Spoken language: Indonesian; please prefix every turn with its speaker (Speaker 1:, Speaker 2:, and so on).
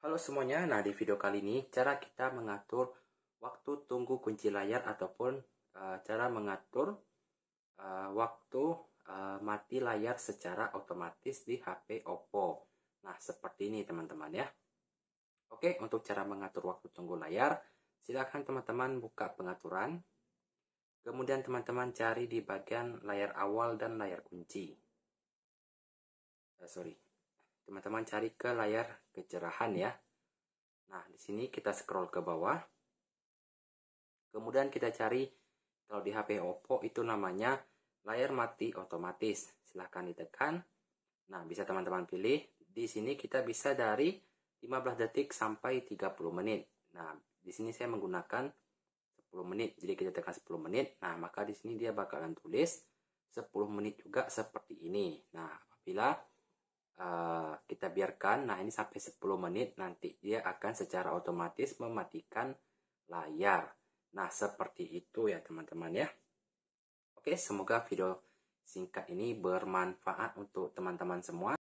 Speaker 1: Halo semuanya, nah di video kali ini cara kita mengatur waktu tunggu kunci layar ataupun uh, cara mengatur uh, waktu uh, mati layar secara otomatis di HP Oppo. Nah seperti ini teman-teman ya. Oke, untuk cara mengatur waktu tunggu layar, silakan teman-teman buka pengaturan. Kemudian teman-teman cari di bagian layar awal dan layar kunci. Uh, sorry, teman-teman cari ke layar kecerahan ya. Nah, di sini kita scroll ke bawah. Kemudian kita cari kalau di HP Oppo itu namanya layar mati otomatis. Silahkan ditekan. Nah, bisa teman-teman pilih. Di sini kita bisa dari 15 detik sampai 30 menit. Nah, di sini saya menggunakan 10 menit. Jadi kita tekan 10 menit. Nah, maka di sini dia bakalan tulis 10 menit juga seperti ini. Nah, apabila Eh, kita biarkan. Nah, ini sampai 10 menit nanti dia akan secara otomatis mematikan layar. Nah, seperti itu ya teman-teman ya. Oke, semoga video singkat ini bermanfaat untuk teman-teman semua.